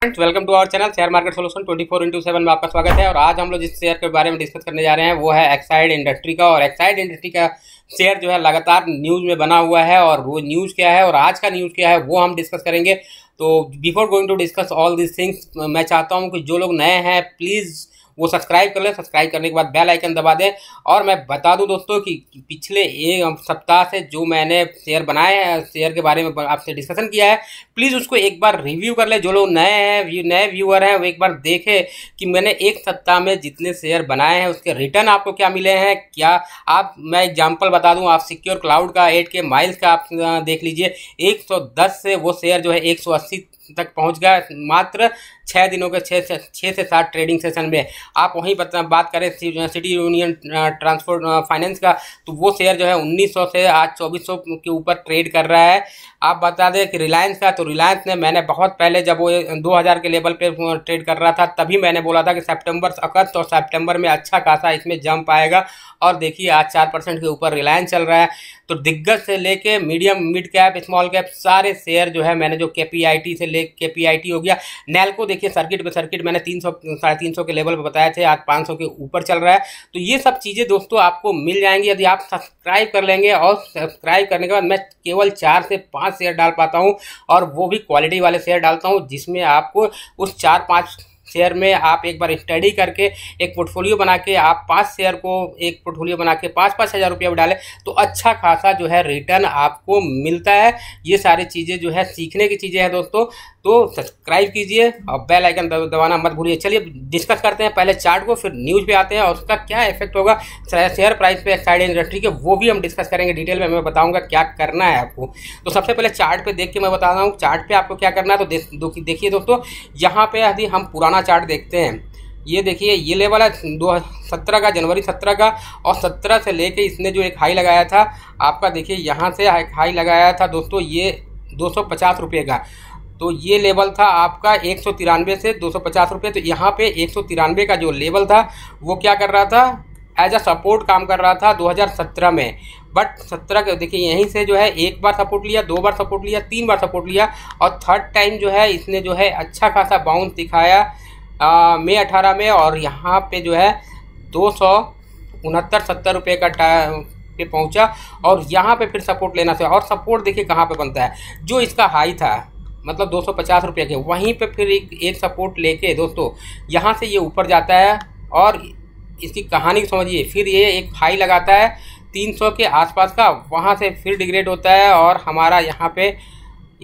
friends welcome to our channel share market solution 24 four into seven में आपका स्वागत है और आज हम लोग जिस शेयर के बारे में डिस्कस करने जा रहे हैं वो है एक्साइड इंडस्ट्री का और एक्साइड इंडस्ट्री का शेयर जो है लगातार न्यूज़ में बना हुआ है और वो न्यूज़ क्या है और आज का न्यूज़ क्या है वो हम डिस्कस करेंगे तो before going to discuss all this things मैं चाहता हूँ कि जो लोग नए हैं प्लीज़ वो सब्सक्राइब कर लें सब्सक्राइब करने के बाद बेल आइकन दबा दें और मैं बता दूं दोस्तों कि पिछले एक सप्ताह से जो मैंने शेयर बनाए हैं शेयर के बारे में आपसे डिस्कशन किया है प्लीज़ उसको एक बार रिव्यू कर लें जो लोग नए हैं व्यू नए व्यूअर हैं वो एक बार देखें कि मैंने एक सप्ताह में जितने शेयर बनाए हैं उसके रिटर्न आपको क्या मिले हैं क्या आप मैं एग्जाम्पल बता दूँ आप सिक्योर क्लाउड का एट के माइल्स का आप देख लीजिए एक से वो शेयर जो है एक तक पहुंच गया मात्र छः दिनों के छः से छः से सात ट्रेडिंग सेशन में आप वहीं बात करें सिटी यूनियन ट्रांसपोर्ट फाइनेंस का तो वो शेयर जो है 1900 से आज 2400 के ऊपर ट्रेड कर रहा है आप बता दें कि रिलायंस का तो रिलायंस ने मैंने बहुत पहले जब वो 2000 के लेवल पे ट्रेड कर रहा था तभी मैंने बोला था कि सितंबर अगस्त और सितंबर में अच्छा खासा इसमें जंप आएगा और देखिए आज चार परसेंट के ऊपर रिलायंस चल रहा है तो दिग्गज से लेके medium mid cap small cap सारे शेयर जो है मैंने जो के से ले के हो गया नैलको देखिए सर्किट पे सर्किट मैंने तीन सौ साढ़े तीन सौ के लेवल पर बताया थे आज पाँच सौ के ऊपर चल रहा है तो ये सब चीज़ें दोस्तों आपको मिल जाएंगी यदि आप सब्सक्राइब कर लेंगे और सब्सक्राइब करने के बाद मैं केवल चार से पाँच शेयर डाल पाता हूँ और वो भी क्वालिटी वाले शेयर डालता हूँ जिसमें आपको उस चार पाँच शेयर में आप एक बार स्टडी करके एक पोर्टफोलियो बना के आप पाँच शेयर को एक पोर्टफोलियो बना के पाँच पाँच हज़ार रुपया डालें तो अच्छा खासा जो है रिटर्न आपको मिलता है ये सारी चीज़ें जो है सीखने की चीज़ें हैं दोस्तों तो सब्सक्राइब कीजिए और बेल आइकन दबाना मत भूलिए चलिए डिस्कस करते हैं पहले चार्ट को फिर न्यूज़ पे आते हैं और उसका क्या इफेक्ट होगा शेयर प्राइस पे साइड इंडस्ट्री के वो भी हम डिस्कस करेंगे डिटेल में मैं बताऊंगा क्या करना है आपको तो सबसे पहले चार्ट पे देख के मैं बता रहा हूँ चार्ट पे आपको क्या करना है तो देखिए दोस्तों यहाँ पे यदि हम पुराना कोरोना चार्ट देखते हैं ये देखिए ये लेवल है दो सत्रह का जनवरी सत्रह का और सत्रह से लेके इसने जो एक हाई लगाया था आपका देखिए यहाँ से हाई लगाया था दोस्तों ये दो सौ पचास रुपये का तो ये लेवल था आपका एक सौ तिरानवे से दो सौ पचास रुपये तो यहाँ पे एक सौ तिरानवे का जो लेवल था वो क्या कर रहा था एज अ सपोर्ट काम कर रहा था 2017 में बट 17 के देखिए यहीं से जो है एक बार सपोर्ट लिया दो बार सपोर्ट लिया तीन बार सपोर्ट लिया और थर्ड टाइम जो है इसने जो है अच्छा खासा बाउंस दिखाया मई अठारह में और यहाँ पे जो है दो सौ उनहत्तर सत्तर रुपये का पे पहुंचा और यहाँ पे फिर सपोर्ट लेना था और सपोर्ट देखिए कहाँ पे बनता है जो इसका हाई था मतलब दो सौ पचास रुपये के वहीं पे फिर एक, एक सपोर्ट लेके दोस्तों यहाँ से ये ऊपर जाता है और इसकी कहानी समझिए फिर ये एक हाई लगाता है 300 के आसपास का वहाँ से फिर डिग्रेड होता है और हमारा यहाँ पे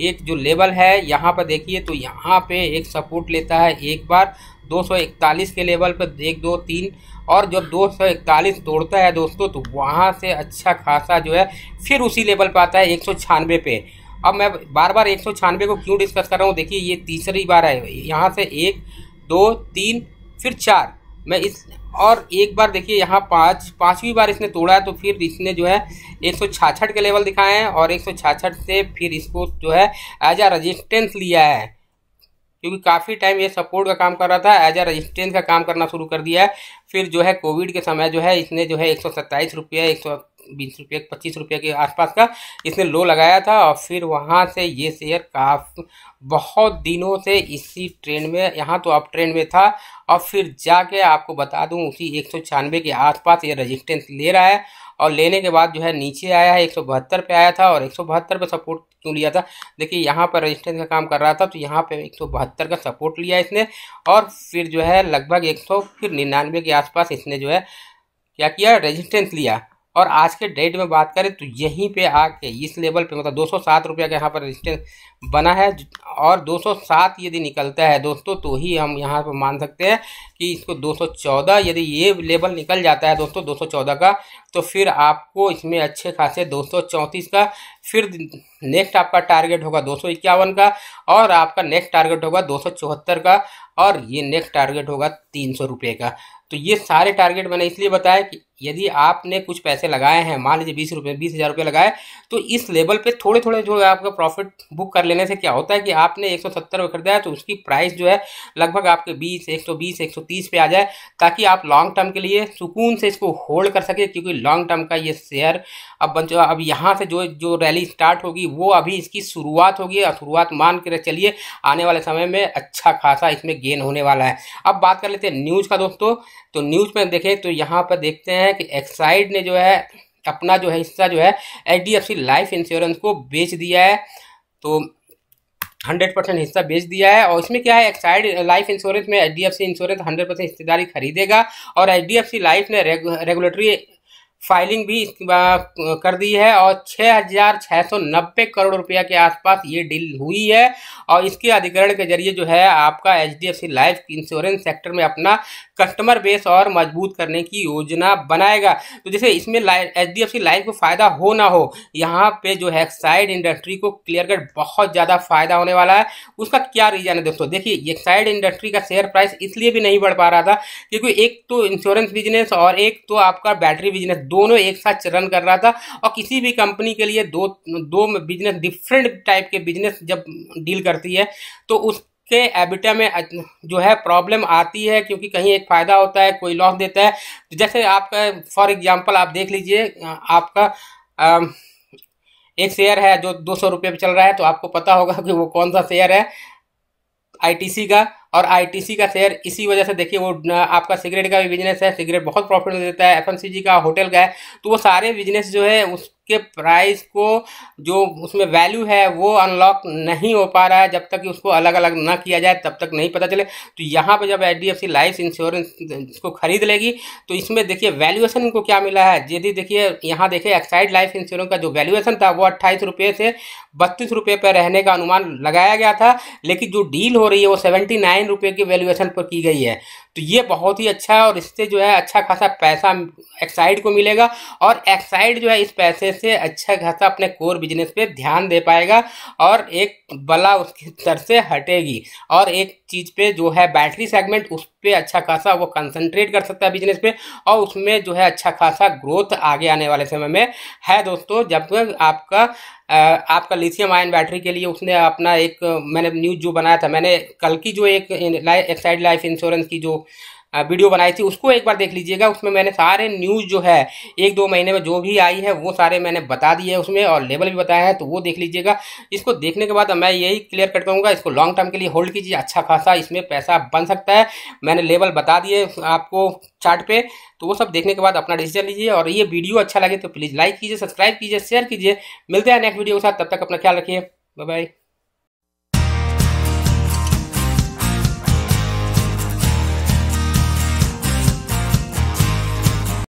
एक जो लेवल है यहाँ पर देखिए तो यहाँ पे एक सपोर्ट लेता है एक बार 241 के लेवल पर एक दो तीन और जब 241 तोड़ता है दोस्तों तो वहाँ से अच्छा खासा जो है फिर उसी लेवल पर आता है एक पे अब मैं बार बार एक को क्यों डिस्कस कर रहा हूँ देखिए ये तीसरी बार है यहाँ से एक दो तीन फिर चार मैं इस और एक बार देखिए यहाँ पाँच पाँचवीं बार इसने तोड़ा है तो फिर इसने जो है एक के लेवल दिखाए हैं और एक से फिर इसको जो है एज आ रजिस्टेंस लिया है क्योंकि काफ़ी टाइम ये सपोर्ट का काम कर रहा था एज आ रजिस्टेंस का काम करना शुरू कर दिया है फिर जो है कोविड के समय जो है इसने जो है एक सौ सत्ताईस रुपये एक सौ बीस रुपये पच्चीस रुपये के आसपास का इसने लो लगाया था और फिर वहाँ से ये शेयर काफ बहुत दिनों से इसी ट्रेंड में यहाँ तो अब ट्रेंड में था और फिर जाके आपको बता दूँ उसी एक सौ छियानवे के आसपास ये रेजिस्टेंस ले रहा है और लेने के बाद जो है नीचे आया है एक सौ बहत्तर पर आया था और एक सौ बहत्तर पर सपोर्ट क्यों लिया था देखिए यहाँ पर रेजिस्टेंस का काम कर रहा था तो यहाँ पर एक सौ बहत्तर का सपोर्ट लिया इसने और फिर जो है लगभग एक सौ फिर निन्यानवे के आसपास इसने जो है क्या किया रेजिस्टेंस लिया और आज के डेट में बात करें तो यहीं पे आके इस लेवल पे मतलब दो सौ सात रुपये का यहाँ पर रजिस्टेंस बना है और दो सौ सात यदि निकलता है दोस्तों तो ही हम यहाँ पर मान सकते हैं कि इसको दो सौ चौदह यदि ये लेवल निकल जाता है दोस्तों दो सौ चौदह का तो फिर आपको इसमें अच्छे खासे दो सौ चौंतीस का फिर नेक्स्ट आपका टारगेट होगा दो सौ इक्यावन का और आपका नेक्स्ट टारगेट होगा दो सौ चौहत्तर का और ये नेक्स्ट टारगेट होगा तीन सौ रुपये का तो ये सारे टारगेट मैंने इसलिए बताया कि यदि आपने कुछ पैसे लगाए हैं मान लीजिए बीस रुपये बीस हज़ार रुपये लगाए तो इस लेवल पे थोड़े थोड़े जो है आपका प्रॉफिट बुक कर लेने से क्या होता है कि आपने एक सौ सत्तर में खरीदा है तो उसकी प्राइस जो है लगभग आपके बीस एक सौ बीस एक सौ तीस पे आ जाए ताकि आप लॉन्ग टर्म के लिए सुकून से इसको होल्ड कर सके क्योंकि लॉन्ग टर्म का ये शेयर अब बन चुका अब यहाँ से जो जो रैली स्टार्ट होगी वो अभी इसकी शुरुआत होगी और शुरुआत मान कर चलिए आने वाले समय में अच्छा खासा इसमें गेन होने वाला है अब बात कर लेते हैं न्यूज़ का दोस्तों तो न्यूज़ में देखें तो यहाँ पर देखते हैं हैं कि एक्साइड ने जो है अपना जो है हिस्सा जो है एच लाइफ इंश्योरेंस को बेच दिया है तो हंड्रेड परसेंट हिस्सा बेच दिया है और इसमें क्या है एक्साइड लाइफ इंश्योरेंस में एच इंश्योरेंस हंड्रेड परसेंट हिस्सेदारी खरीदेगा और एच लाइफ ने रेगुलेटरी फाइलिंग भी कर दी है और 6,690 करोड़ रुपया के आसपास ये डील हुई है और इसके अधिकरण के जरिए जो है आपका एच लाइफ इंश्योरेंस सेक्टर में अपना कस्टमर बेस और मजबूत करने की योजना बनाएगा तो जैसे इसमें एच डी लाइफ को फायदा हो ना हो यहाँ पे जो है साइड इंडस्ट्री को क्लियर कट बहुत ज़्यादा फायदा होने वाला है उसका क्या रीजन है दोस्तों देखिए एक्साइड इंडस्ट्री का शेयर प्राइस इसलिए भी नहीं बढ़ पा रहा था क्योंकि एक तो इंश्योरेंस बिजनेस और एक तो आपका बैटरी बिजनेस दोनों एक साथ रन कर रहा था और किसी भी कंपनी के लिए दो दो बिजनेस डिफरेंट टाइप के बिजनेस जब डील करती है तो उस के एबिटा में जो है प्रॉब्लम आती है क्योंकि कहीं एक फ़ायदा होता है कोई लॉस देता है तो जैसे आपका फॉर एग्जांपल आप देख लीजिए आपका आ, एक शेयर है जो दो सौ रुपये पर चल रहा है तो आपको पता होगा कि वो कौन सा शेयर है आईटीसी का और आईटीसी का शेयर इसी वजह से देखिए वो आपका सिगरेट का भी बिजनेस है सिगरेट बहुत प्रॉफिट देता है एफएमसीजी का होटल का है तो वो सारे बिजनेस जो है उस के प्राइस को जो उसमें वैल्यू है वो अनलॉक नहीं हो पा रहा है जब तक कि उसको अलग अलग ना किया जाए तब तक नहीं पता चले तो यहाँ पर जब H D F C life insurance इसको खरीद लेगी तो इसमें देखिए वैल्यूएशन को क्या मिला है यदि देखिए यहाँ देखिए एक्साइड लाइफ इंश्योरेंस का जो वैल्यूएशन था वो अट्ठाईस रुपये से बत्तीस रुपये पर रहने का अनुमान लगाया गया था लेकिन जो डील हो रही है वो सेवेंटी नाइन रुपये की वैल्यूएशन पर की गई है तो ये बहुत ही अच्छा है और इससे जो है अच्छा खासा पैसा एक्साइड को मिलेगा और एक्साइड जो है इस पैसे से अच्छा खासा अपने कोर बिजनेस पे ध्यान दे पाएगा और एक बला उसकी तर से हटेगी और एक चीज़ पे जो है बैटरी सेगमेंट उस पर अच्छा खासा वो कंसंट्रेट कर सकता है बिजनेस पे और उसमें जो है अच्छा खासा ग्रोथ आगे आने वाले समय में है दोस्तों जब आपका आपका लिथियम आयन बैटरी के लिए उसने अपना एक मैंने न्यूज़ जो बनाया था मैंने कल की जो एक एक्साइड लाइफ इंश्योरेंस की जो वीडियो बनाई थी उसको एक बार देख लीजिएगा उसमें मैंने सारे न्यूज़ जो है एक दो महीने में जो भी आई है वो सारे मैंने बता दिए उसमें और लेवल भी बताया है तो वो देख लीजिएगा इसको देखने के बाद मैं यही क्लियर कर दूँगा इसको लॉन्ग टर्म के लिए होल्ड कीजिए अच्छा खासा इसमें पैसा बन सकता है मैंने लेवल बता दिए आपको चार्ट पे तो वो सब देखने के बाद अपना डिसीजन लीजिए और ये वीडियो अच्छा लगे तो प्लीज़ लाइक कीजिए सब्सक्राइब कीजिए शेयर कीजिए मिलते हैं नेक्स्ट वीडियो के साथ तब तक अपना ख्याल रखिए बाय बाय